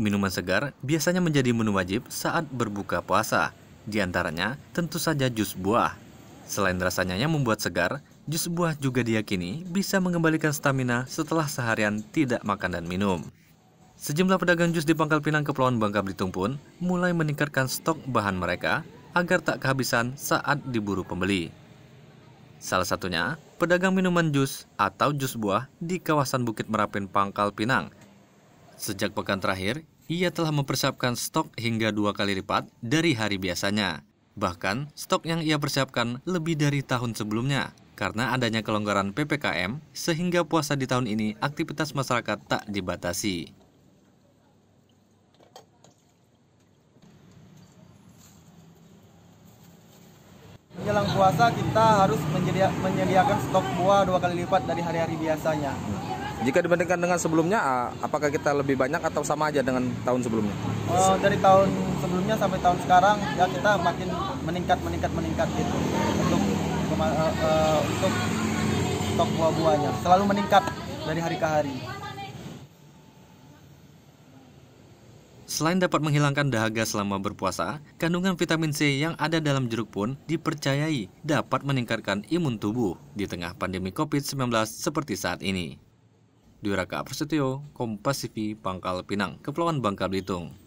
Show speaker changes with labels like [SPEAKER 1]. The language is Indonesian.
[SPEAKER 1] Minuman segar biasanya menjadi menu wajib saat berbuka puasa, di antaranya tentu saja jus buah. Selain rasanya yang membuat segar, jus buah juga diyakini bisa mengembalikan stamina setelah seharian tidak makan dan minum. Sejumlah pedagang jus di Pangkal Pinang Kepulauan Bangka Belitung pun mulai meningkatkan stok bahan mereka agar tak kehabisan saat diburu pembeli. Salah satunya, pedagang minuman jus atau jus buah di kawasan Bukit Merapin Pangkal Pinang – Sejak pekan terakhir, ia telah mempersiapkan stok hingga dua kali lipat dari hari biasanya. Bahkan, stok yang ia persiapkan lebih dari tahun sebelumnya. Karena adanya kelonggaran PPKM, sehingga puasa di tahun ini aktivitas masyarakat tak dibatasi.
[SPEAKER 2] Menjelang puasa kita harus menyediakan stok buah dua kali lipat dari hari-hari biasanya.
[SPEAKER 3] Jika dibandingkan dengan sebelumnya, apakah kita lebih banyak atau sama aja dengan tahun sebelumnya?
[SPEAKER 2] Oh, dari tahun sebelumnya sampai tahun sekarang ya kita makin meningkat meningkat meningkat gitu untuk uh, uh, untuk stok buah-buahnya selalu meningkat dari hari ke hari.
[SPEAKER 1] Selain dapat menghilangkan dahaga selama berpuasa, kandungan vitamin C yang ada dalam jeruk pun dipercayai dapat meningkatkan imun tubuh di tengah pandemi COVID-19 seperti saat ini. Dwi Raka Prasetyo, Kompas TV, Pangkal Pinang, Kepulauan Bangka Belitung.